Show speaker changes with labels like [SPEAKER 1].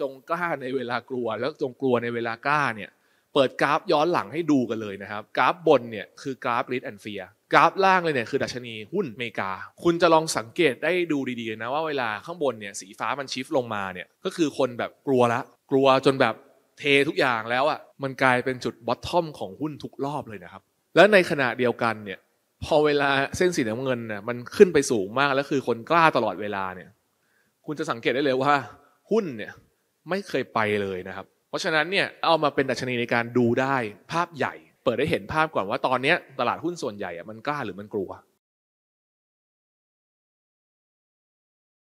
[SPEAKER 1] จงกล้าในเวลากลัวแล้วจงกลัวในเวลากล้าเนี่ย เปิดกราฟย้อนหลังให้ดูกันเลยนะครับ กราฟบนเนี่ยคือกราฟริดแอนเฟียกราฟล่างเลยเนี่ยคือดัชนีหุ้นอเมริกา คุณจะลองสังเกตได้ดูดีๆนะว่าเวลาข้างบนเนี่ยสีฟ้ามันชิฟลงมาเนี่ยก็คือคนแบบกลัวละกลัวจนแบบเททุกอย่างแล้วอะ่ะมันกลายเป็นจุดบอททอมของหุ้นทุกรอบเลยนะครับ และในขณะเดียวกันเนี่ยพอเวลาเส้นสีน้ำเงินน่ยมันขึ้นไปสูงมากแล้วคือคนกล้าตลอดเวลาเนี่ยคุณจะสังเกตได้เลยว่าหุ้นเนี่ยไม่เคยไปเลยนะครับ เพราะฉะนั้นเนี่ยเอามาเป็นดัชนีในการดูได้ภาพใหญ่ เปิดได้เห็นภาพก่อนว่าตอนนี้ตลาดหุ้นส่วนใหญ่มันกล้าหรือมันกลัว